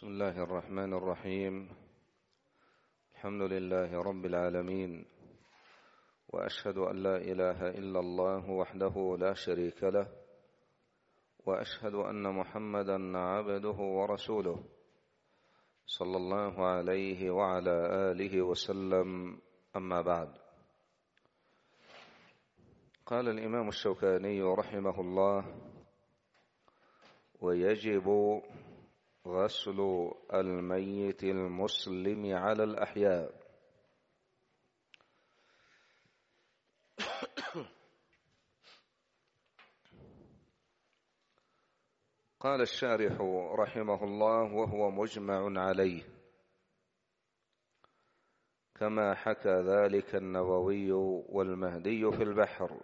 بسم الله الرحمن الرحيم الحمد لله رب العالمين وأشهد أن لا إله إلا الله وحده لا شريك له وأشهد أن محمدا عبده ورسوله صلى الله عليه وعلى آله وسلم أما بعد قال الإمام الشوكاني رحمه الله ويجب غسل الميت المسلم على الأحياء قال الشارح رحمه الله وهو مجمع عليه كما حكى ذلك النووي والمهدي في البحر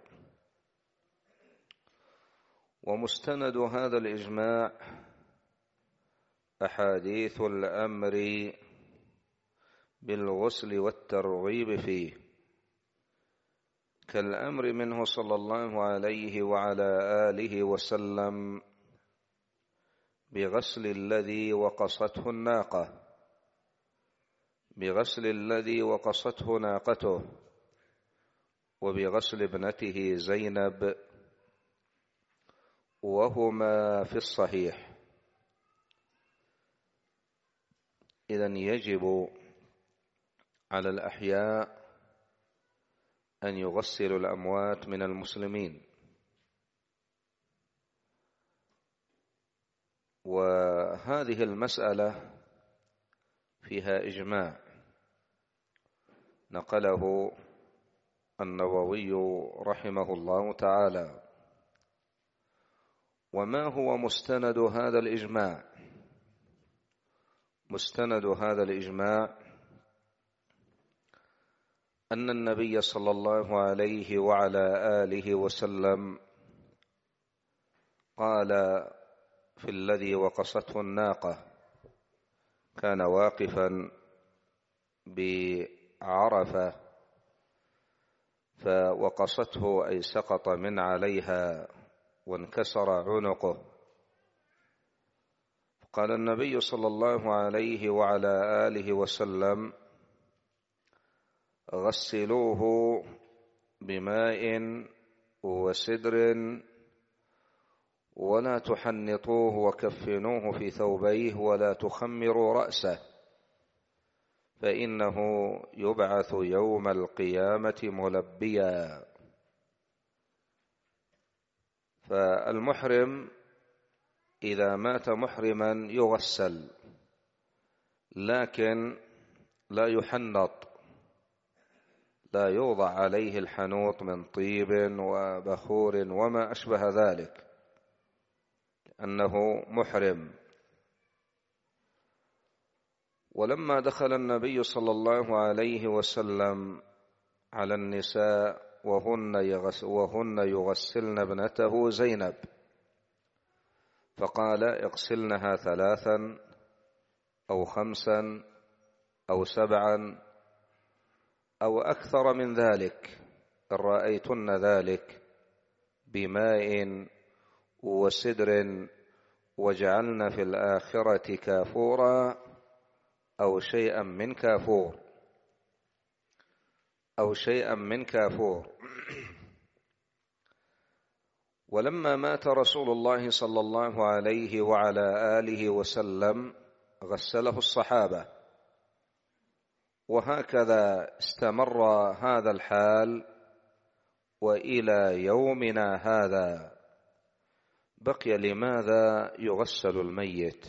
ومستند هذا الإجماع أحاديث الأمر بالغسل والترغيب فيه كالأمر منه صلى الله عليه وعلى آله وسلم بغسل الذي وقصته الناقة بغسل الذي وقصته ناقته وبغسل ابنته زينب وهما في الصحيح إذا يجب على الأحياء أن يغسلوا الأموات من المسلمين وهذه المسألة فيها إجماع نقله النووي رحمه الله تعالى وما هو مستند هذا الإجماع مستند هذا الإجماع أن النبي صلى الله عليه وعلى آله وسلم قال في الذي وقصته الناقة كان واقفا بعرفة فوقصته أي سقط من عليها وانكسر عنقه قال النبي صلى الله عليه وعلى آله وسلم غسلوه بماء وسدر ولا تحنطوه وكفنوه في ثوبيه ولا تخمروا رأسه فإنه يبعث يوم القيامة ملبيا فالمحرم إذا مات محرما يغسل لكن لا يحنط لا يوضع عليه الحنوط من طيب وبخور وما أشبه ذلك أنه محرم ولما دخل النبي صلى الله عليه وسلم على النساء وهن, وهن يغسلن ابنته زينب فقال اغسلنها ثلاثا أو خمسا أو سبعا أو أكثر من ذلك إن رأيتن ذلك بماء وسدر وجعلن في الآخرة كافورا أو شيئا من كافور أو شيئا من كافور ولما مات رسول الله صلى الله عليه وعلى آله وسلم غسله الصحابة وهكذا استمر هذا الحال وإلى يومنا هذا بقي لماذا يغسل الميت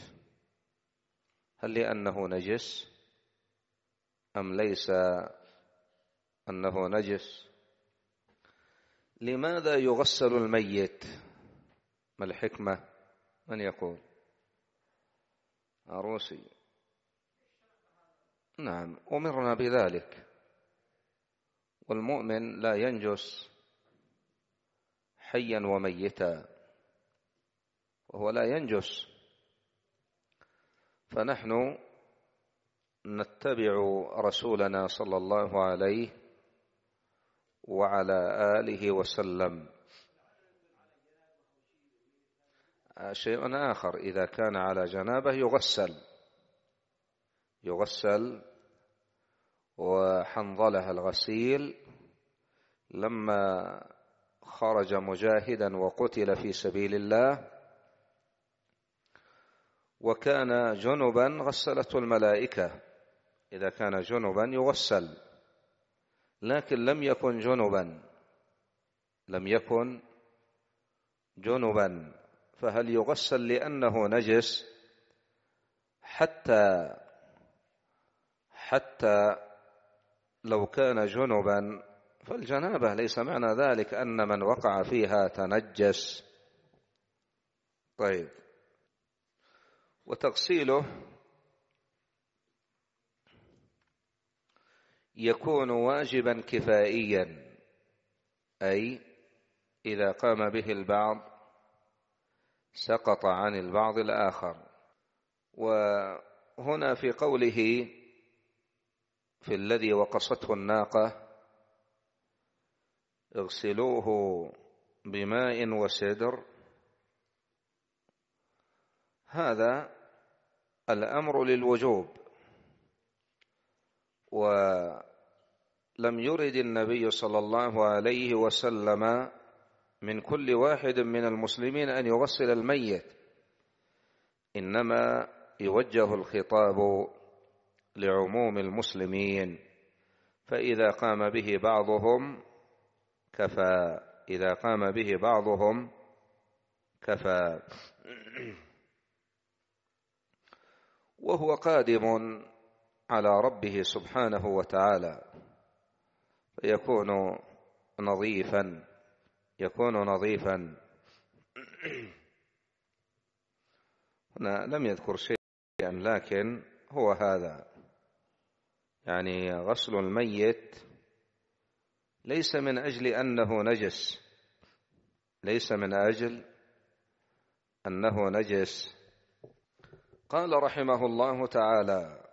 هل لأنه نجس أم ليس أنه نجس لماذا يغسل الميت ما الحكمة من يقول عروسي نعم أمرنا بذلك والمؤمن لا ينجس حيا وميتا وهو لا ينجس فنحن نتبع رسولنا صلى الله عليه وعلى آله وسلم آه، شيء آخر إذا كان على جنابه يغسل يغسل وحنظله الغسيل لما خرج مجاهدا وقتل في سبيل الله وكان جنبا غسلته الملائكة إذا كان جنبا يغسل لكن لم يكن جنبا لم يكن جنبا فهل يغسل لأنه نجس حتى حتى لو كان جنبا فالجنابة ليس معنى ذلك أن من وقع فيها تنجس طيب وتغسيله يكون واجبا كفائيا أي إذا قام به البعض سقط عن البعض الآخر وهنا في قوله في الذي وقصته الناقة اغسلوه بماء وسدر هذا الأمر للوجوب و لم يرد النبي صلى الله عليه وسلم من كل واحد من المسلمين أن يغسل الميت إنما يوجه الخطاب لعموم المسلمين فإذا قام به بعضهم كفى إذا قام به بعضهم كفى وهو قادم على ربه سبحانه وتعالى يكون نظيفا يكون نظيفا هنا لم يذكر شيئا لكن هو هذا يعني غسل الميت ليس من أجل أنه نجس ليس من أجل أنه نجس قال رحمه الله تعالى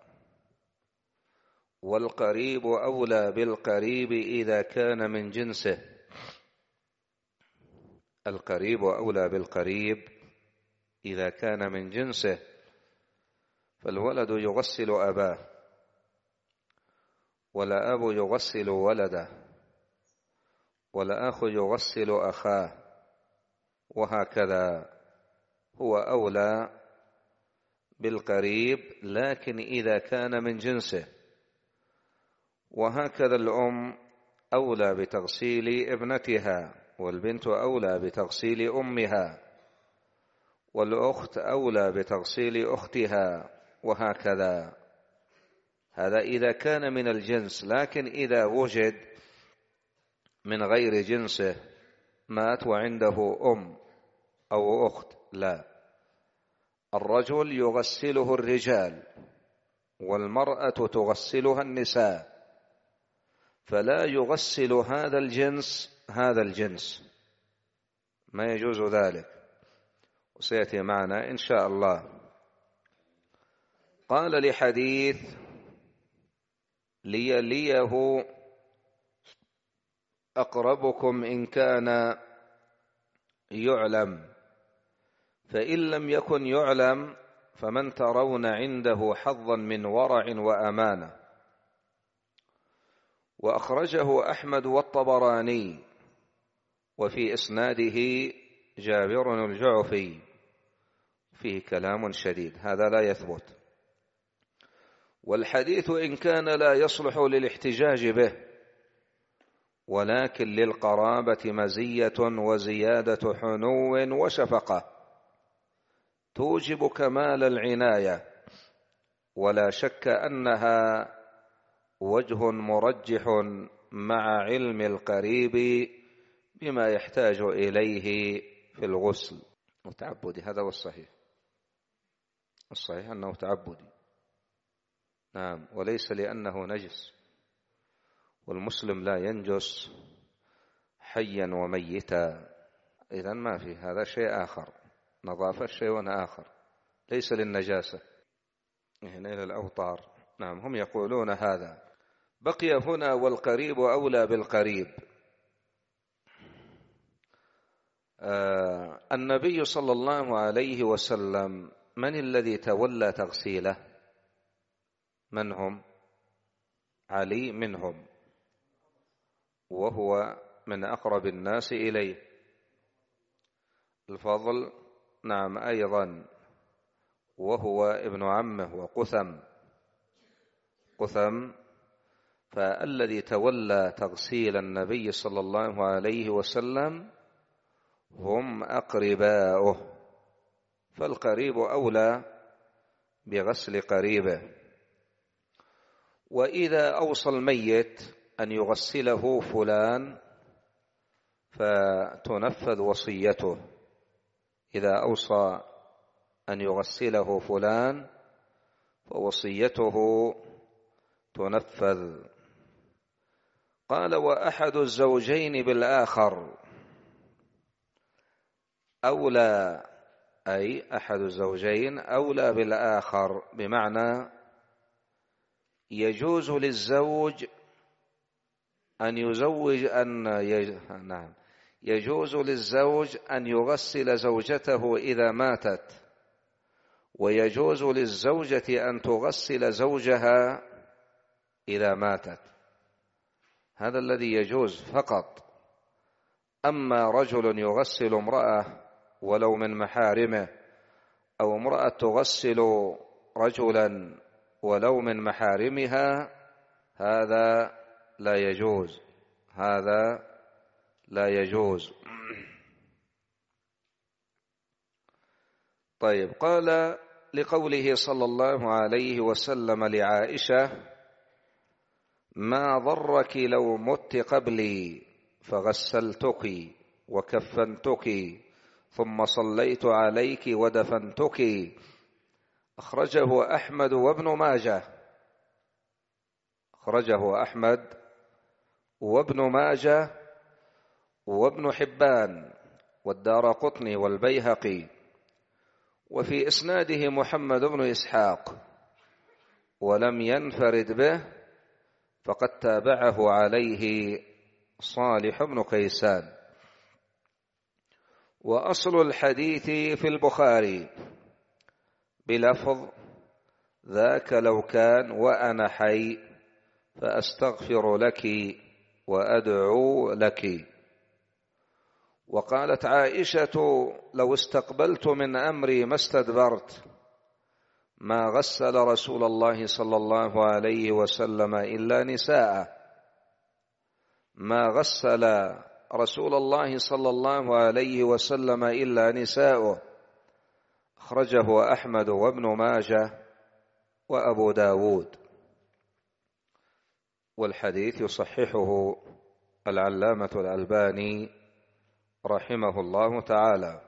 والقريب أولى بالقريب إذا كان من جنسه القريب أولى بالقريب إذا كان من جنسه فالولد يغسل أباه والأب يغسل ولده والأخ يغسل أخاه وهكذا هو أولى بالقريب لكن إذا كان من جنسه وهكذا الأم أولى بتغسيل ابنتها والبنت أولى بتغسيل أمها والأخت أولى بتغسيل أختها وهكذا هذا إذا كان من الجنس لكن إذا وجد من غير جنسه مات وعنده أم أو أخت لا الرجل يغسله الرجال والمرأة تغسلها النساء فلا يغسل هذا الجنس هذا الجنس ما يجوز ذلك وسيأتي معنا إن شاء الله قال لحديث ليليه أقربكم إن كان يعلم فإن لم يكن يعلم فمن ترون عنده حظا من ورع وأمانة وأخرجه أحمد والطبراني وفي إسناده جابر الجعفي فيه كلام شديد هذا لا يثبت والحديث إن كان لا يصلح للاحتجاج به ولكن للقرابة مزية وزيادة حنو وشفقة توجب كمال العناية ولا شك أنها وجه مرجح مع علم القريب بما يحتاج إليه في الغسل وتعبدي هذا هو الصحيح الصحيح أنه تعبدي نعم وليس لأنه نجس والمسلم لا ينجس حيا وميتا إذا ما في هذا شيء آخر نظافة شيء آخر ليس للنجاسة هنا إلى الأوطار نعم هم يقولون هذا بقي هنا والقريب أولى بالقريب آه النبي صلى الله عليه وسلم من الذي تولى تغسيله من هم علي منهم وهو من أقرب الناس إليه الفضل نعم أيضا وهو ابن عمه وقثم قثم فالذي تولى تغسيل النبي صلى الله عليه وسلم هم أقرباؤه فالقريب أولى بغسل قريبه وإذا أوصى الميت أن يغسله فلان فتنفذ وصيته إذا أوصى أن يغسله فلان فوصيته تنفذ قال وأحد الزوجين بالآخر أولى أي أحد الزوجين أولى بالآخر بمعنى يجوز للزوج أن يزوج أن يج... نعم يجوز للزوج أن يغسل زوجته إذا ماتت ويجوز للزوجة أن تغسل زوجها إذا ماتت هذا الذي يجوز فقط أما رجل يغسل امرأة ولو من محارمه أو امرأة تغسل رجلا ولو من محارمها هذا لا يجوز هذا لا يجوز طيب قال لقوله صلى الله عليه وسلم لعائشة ما ضرك لو مت قبلي فغسلتك وكفنتك ثم صليت عليك ودفنتك أخرجه أحمد وابن ماجه أخرجه أحمد وابن ماجه وابن حبان والدار قطني والبيهقي وفي إسناده محمد بن إسحاق ولم ينفرد به فقد تابعه عليه صالح بن كيسان وأصل الحديث في البخاري بلفظ ذاك لو كان وأنا حي فأستغفر لك وأدعو لك وقالت عائشة لو استقبلت من أمري ما استدبرت ما غسل رسول الله صلى الله عليه وسلم إلا نساءه ما غسل رسول الله صلى الله عليه وسلم إلا نساؤه أخرجه أحمد وابن ماجه وأبو داود والحديث يصححه العلامة الألباني رحمه الله تعالى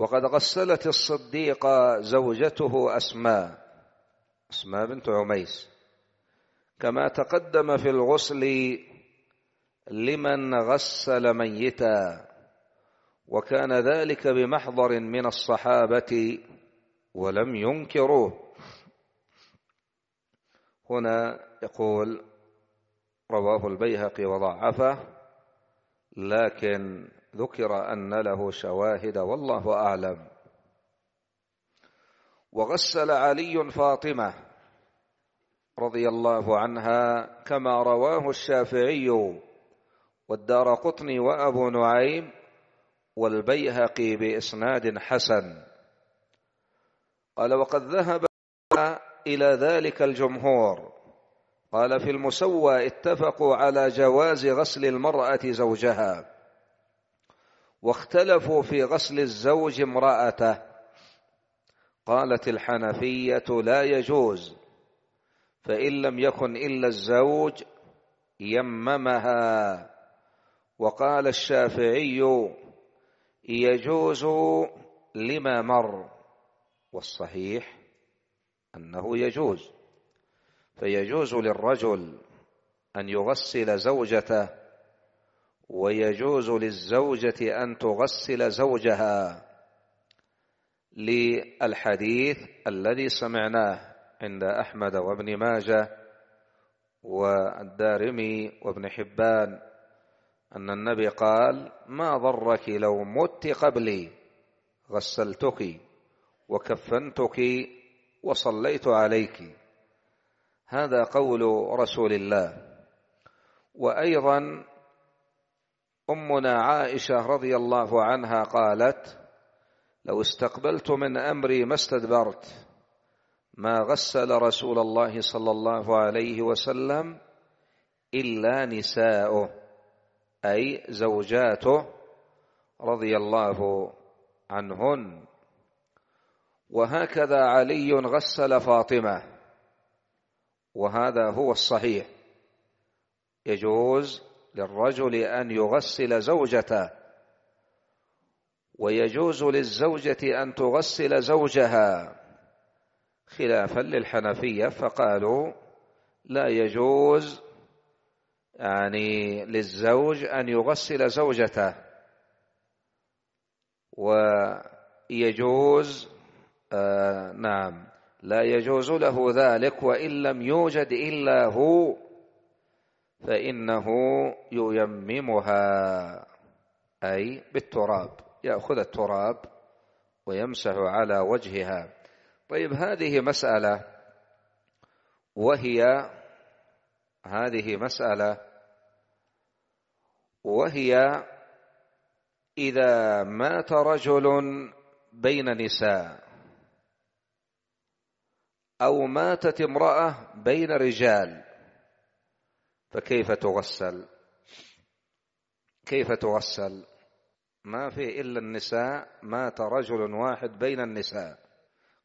وقد غسلت الصديقة زوجته أسماء أسماء بنت عميس كما تقدم في الغسل لمن غسل ميتا وكان ذلك بمحضر من الصحابة ولم ينكروه هنا يقول رواه البيهقي وضعفه لكن ذكر أن له شواهد والله أعلم وغسل علي فاطمة رضي الله عنها كما رواه الشافعي والدار قطني وأبو نعيم والبيهقي بإسناد حسن قال وقد ذهب إلى ذلك الجمهور قال في المسوى اتفقوا على جواز غسل المرأة زوجها واختلفوا في غسل الزوج امرأته قالت الحنفية لا يجوز فإن لم يكن إلا الزوج يممها وقال الشافعي يجوز لما مر والصحيح أنه يجوز فيجوز للرجل أن يغسل زوجته ويجوز للزوجة أن تغسل زوجها للحديث الذي سمعناه عند أحمد وابن ماجه والدارمي وابن حبان أن النبي قال ما ضرك لو مت قبلي غسلتك وكفنتك وصليت عليك هذا قول رسول الله وأيضا أمنا عائشة رضي الله عنها قالت لو استقبلت من أمري ما استدبرت ما غسل رسول الله صلى الله عليه وسلم إلا نساؤه أي زوجاته رضي الله عنهن وهكذا علي غسل فاطمة وهذا هو الصحيح يجوز للرجل أن يغسل زوجته ويجوز للزوجة أن تغسل زوجها خلافا للحنفية فقالوا لا يجوز يعني للزوج أن يغسل زوجته ويجوز آه نعم لا يجوز له ذلك وإن لم يوجد إلا هو فإنه ييممها أي بالتراب يأخذ التراب ويمسح على وجهها طيب هذه مسألة وهي هذه مسألة وهي إذا مات رجل بين نساء أو ماتت امرأة بين رجال فكيف تغسل كيف تغسل ما في إلا النساء مات رجل واحد بين النساء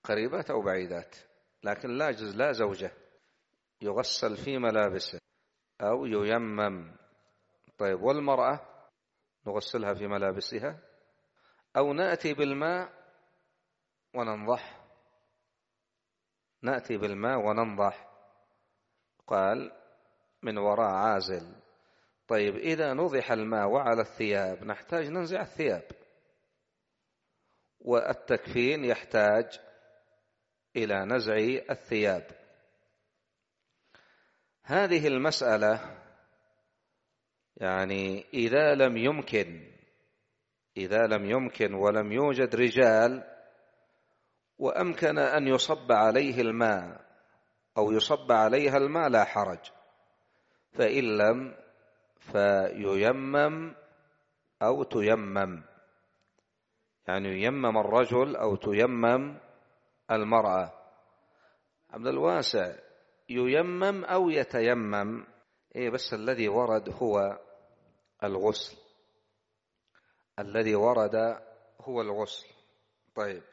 قريبات أو بعيدات لكن لا جز لا زوجة يغسل في ملابسه أو ييمم طيب والمرأة نغسلها في ملابسها أو نأتي بالماء وننضح نأتي بالماء وننضح قال من وراء عازل طيب إذا نضح الماء وعلى الثياب نحتاج ننزع الثياب والتكفين يحتاج إلى نزع الثياب هذه المسألة يعني إذا لم يمكن إذا لم يمكن ولم يوجد رجال وأمكن أن يصب عليه الماء أو يصب عليها الماء لا حرج فإن لم فييمم أو تيمم يعني ييمم الرجل أو تيمم المرأة عبد الواسع ييمم أو يتيمم إيه بس الذي ورد هو الغسل الذي ورد هو الغسل طيب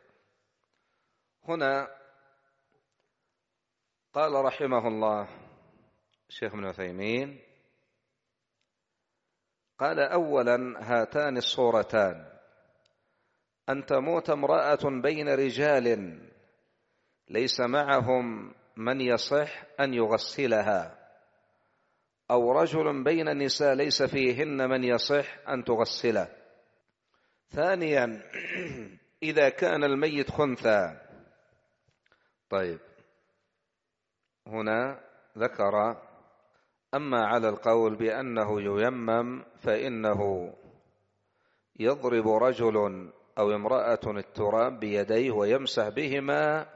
هنا قال رحمه الله الشيخ ابن عثيمين قال أولا هاتان الصورتان أن تموت امرأة بين رجال ليس معهم من يصح أن يغسلها أو رجل بين النساء ليس فيهن من يصح أن تغسله ثانيا إذا كان الميت خنثى طيب هنا ذكر أما على القول بأنه ييمم فإنه يضرب رجل أو امرأة التراب بيديه ويمسح بهما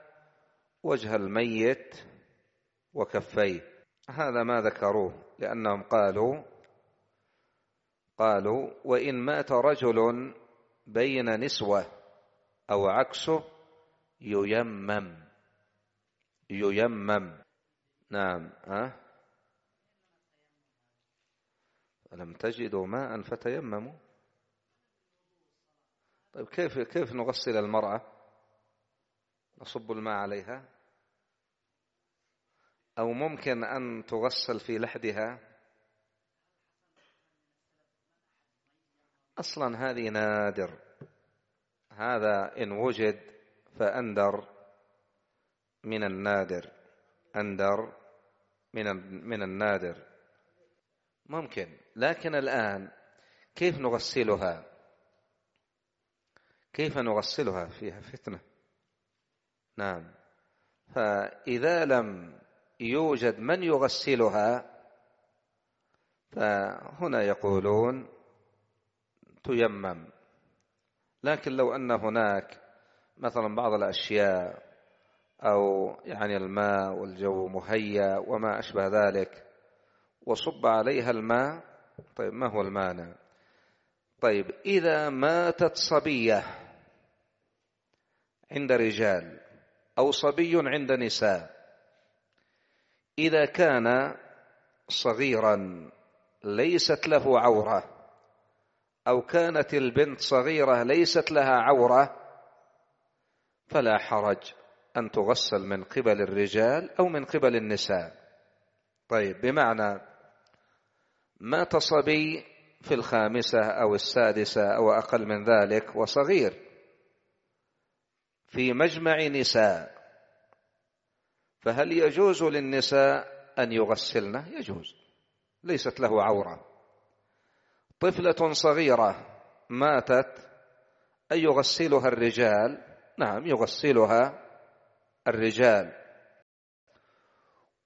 وجه الميت وكفيه هذا ما ذكروه لأنهم قالوا قالوا وإن مات رجل بين نسوة أو عكسه ييمم ييمم نعم ها أه؟ لم تجدوا ماء فتيمموا طيب كيف كيف نغسل المرأة نصب الماء عليها أو ممكن أن تغسل في لحدها أصلا هذه نادر هذا إن وجد فأندر من النادر أندر من من النادر ممكن لكن الآن كيف نغسلها كيف نغسلها فيها فتنة نعم فإذا لم يوجد من يغسلها فهنا يقولون تيمم لكن لو أن هناك مثلا بعض الأشياء أو يعني الماء والجو مهيأ وما أشبه ذلك وصب عليها الماء طيب ما هو المانع طيب إذا ماتت صبية عند رجال أو صبي عند نساء إذا كان صغيرا ليست له عورة أو كانت البنت صغيرة ليست لها عورة فلا حرج أن تغسل من قبل الرجال أو من قبل النساء طيب بمعنى مات صبي في الخامسة أو السادسة أو أقل من ذلك وصغير في مجمع نساء فهل يجوز للنساء أن يغسلنه؟ يجوز ليست له عورة طفلة صغيرة ماتت أن يغسلها الرجال نعم يغسلها الرجال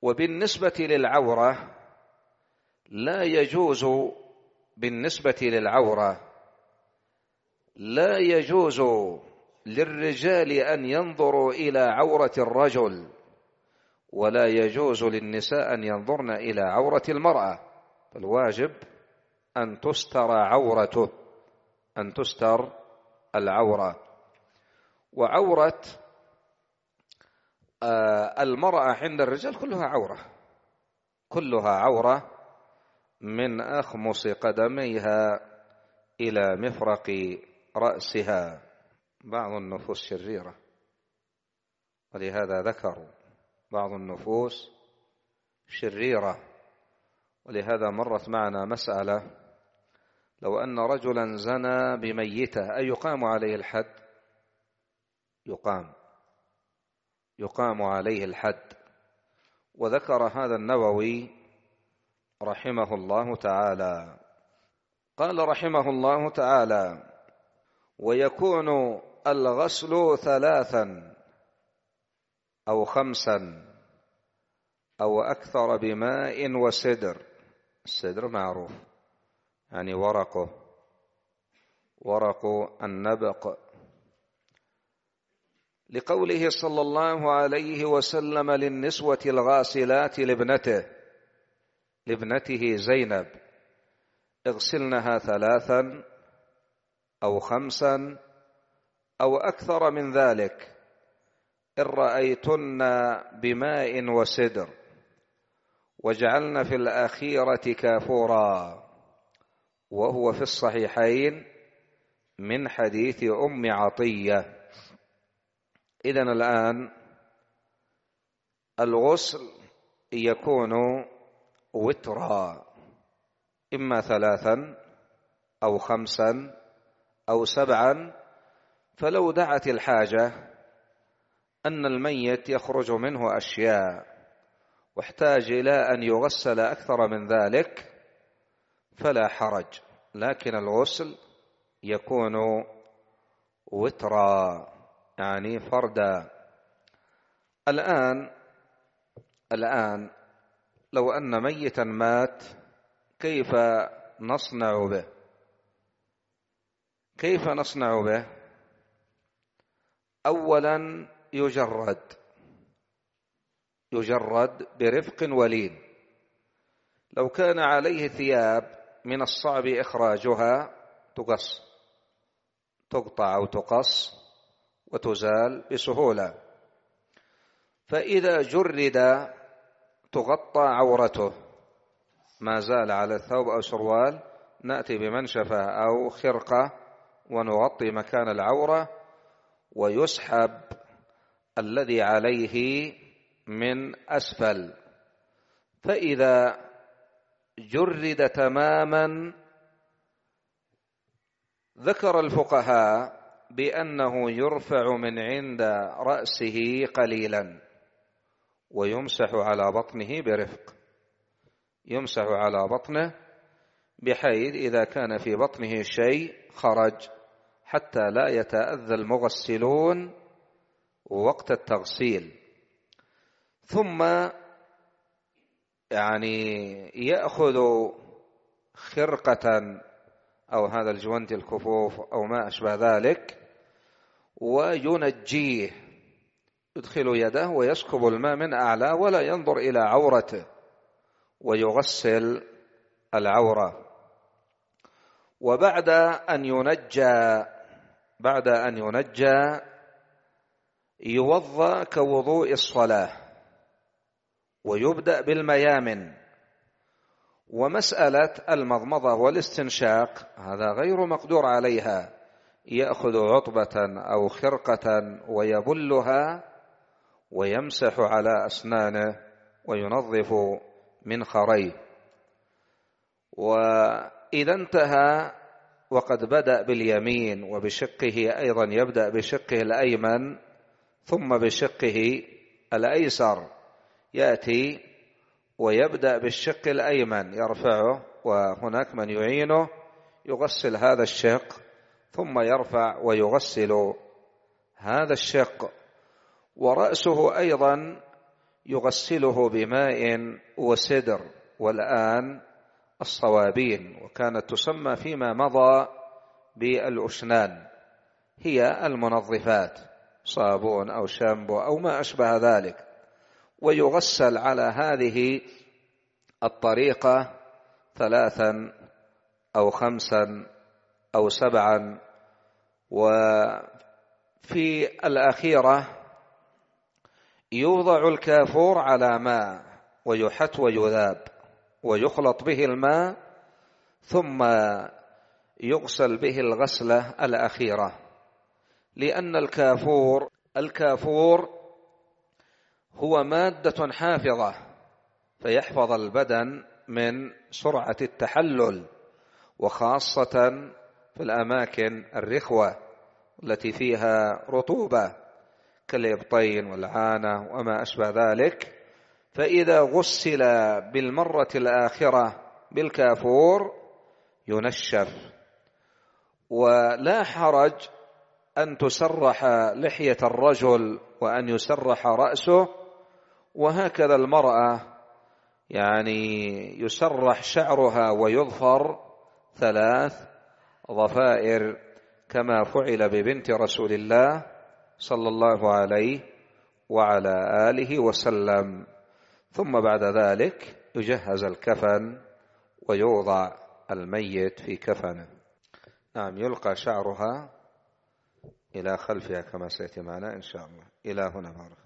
وبالنسبة للعورة لا يجوز بالنسبة للعورة لا يجوز للرجال أن ينظروا إلى عورة الرجل ولا يجوز للنساء أن ينظرن إلى عورة المرأة فالواجب أن تستر عورته أن تستر العورة وعورة آه، المرأة عند الرجال كلها عورة كلها عورة من أخمص قدميها إلى مفرق رأسها بعض النفوس شريرة ولهذا ذكروا بعض النفوس شريرة ولهذا مرت معنا مسألة لو أن رجلا زنى بميتة اي يقام عليه الحد يقام يقام عليه الحد وذكر هذا النووي رحمه الله تعالى قال رحمه الله تعالى ويكون الغسل ثلاثا أو خمسا أو أكثر بماء وسدر السدر معروف يعني ورقه ورق النبق لقوله صلى الله عليه وسلم للنسوة الغاسلات لابنته لابنته زينب اغسلنها ثلاثا أو خمسا أو أكثر من ذلك إن رأيتن بماء وسدر واجعلن في الأخيرة كافورا وهو في الصحيحين من حديث أم عطية اذن الآن الغسل يكون وترا إما ثلاثا أو خمسا أو سبعا فلو دعت الحاجة أن الميت يخرج منه أشياء واحتاج إلى أن يغسل أكثر من ذلك فلا حرج لكن الغسل يكون وترا يعني فردا الآن الآن لو أن ميتا مات كيف نصنع به كيف نصنع به أولا يجرد يجرد برفق ولين لو كان عليه ثياب من الصعب إخراجها تقص تقطع أو تقص وتزال بسهولة فإذا جرد تغطى عورته ما زال على الثوب أو سروال نأتي بمنشفة أو خرقة ونغطي مكان العورة ويسحب الذي عليه من أسفل فإذا جرد تماما ذكر الفقهاء بأنه يرفع من عند رأسه قليلا ويمسح على بطنه برفق يمسح على بطنه بحيث إذا كان في بطنه شيء خرج حتى لا يتأذى المغسلون وقت التغسيل ثم يعني يأخذ خرقة أو هذا الجوند الكفوف أو ما أشبه ذلك وينجيه يدخل يده ويسكب الماء من أعلى ولا ينظر إلى عورته ويغسل العورة وبعد أن ينجى بعد أن ينجى يوضأ كوضوء الصلاة ويبدأ بالميامن ومسألة المضمضة والاستنشاق هذا غير مقدور عليها يأخذ عطبة أو خرقة ويبلها ويمسح على أسنانه وينظف منخريه وإذا انتهى وقد بدأ باليمين وبشقه أيضا يبدأ بشقه الأيمن ثم بشقه الأيسر يأتي ويبدأ بالشق الأيمن يرفعه وهناك من يعينه يغسل هذا الشق ثم يرفع ويغسل هذا الشق ورأسه أيضا يغسله بماء وسدر والآن الصوابين وكانت تسمى فيما مضى بالأشنان هي المنظفات صابون أو شامبو أو ما أشبه ذلك ويغسل على هذه الطريقة ثلاثا أو خمسا أو سبعا وفي الأخيرة يوضع الكافور على ماء ويحت ويذاب ويخلط به الماء ثم يغسل به الغسلة الأخيرة لأن الكافور الكافور هو مادة حافظة فيحفظ البدن من سرعة التحلل وخاصة في الأماكن الرخوة التي فيها رطوبة كالإبطين والعانة وما أشبه ذلك فإذا غسل بالمرة الآخرة بالكافور ينشف ولا حرج أن تسرح لحية الرجل وأن يسرح رأسه وهكذا المرأة يعني يسرح شعرها ويظفر ثلاث ضفائر كما فعل ببنت رسول الله صلى الله عليه وعلى آله وسلم ثم بعد ذلك يجهز الكفن ويوضع الميت في كفنه نعم يلقى شعرها إلى خلفها كما سيأتي معنا إن شاء الله إلى هنا بارك